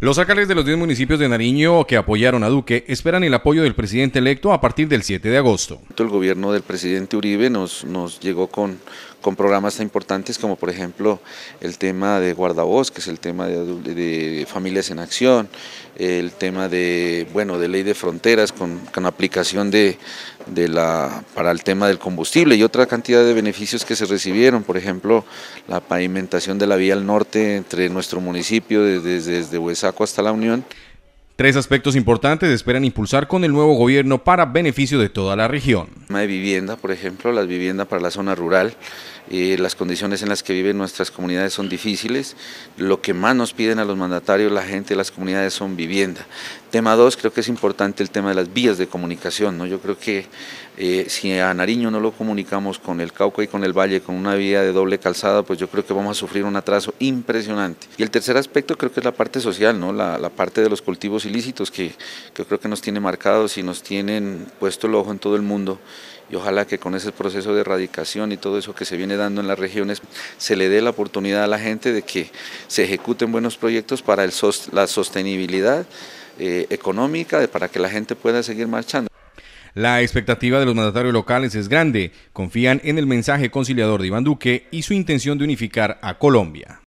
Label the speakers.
Speaker 1: Los alcaldes de los 10 municipios de Nariño que apoyaron a Duque esperan el apoyo del presidente electo a
Speaker 2: partir del 7 de agosto. El gobierno del presidente Uribe nos, nos llegó con, con programas tan importantes como por ejemplo el tema de guardabosques, el tema de, familias en acción, el tema de, bueno, de ley de fronteras con, aplicación de, la, para el tema del combustible y otra cantidad de beneficios que se recibieron, por ejemplo la pavimentación de la vía al norte entre nuestro municipio desde, desde Huesa cuesta la Unión. Tres aspectos importantes esperan impulsar con el nuevo gobierno para beneficio de toda la región. El vivienda, por ejemplo, las viviendas para la zona rural, y eh, las condiciones en las que viven nuestras comunidades son difíciles. Lo que más nos piden a los mandatarios, la gente, las comunidades son vivienda. Tema dos, creo que es importante el tema de las vías de comunicación. ¿no? Yo creo que eh, si a Nariño no lo comunicamos con el Cauca y con el Valle, con una vía de doble calzada, pues yo creo que vamos a sufrir un atraso impresionante. Y el tercer aspecto creo que es la parte social, ¿no? la, parte de los cultivos ilícitos que, que creo que nos tiene marcados y nos tienen puesto el ojo en todo el mundo y ojalá que con ese proceso de erradicación y todo eso que se viene dando en las regiones se le dé la oportunidad a la gente de que se ejecuten buenos proyectos para la sostenibilidad eh, económica para que la gente pueda seguir marchando.
Speaker 1: La expectativa de los mandatarios locales es grande. Confían en el mensaje conciliador de Iván Duque y su intención de unificar a Colombia.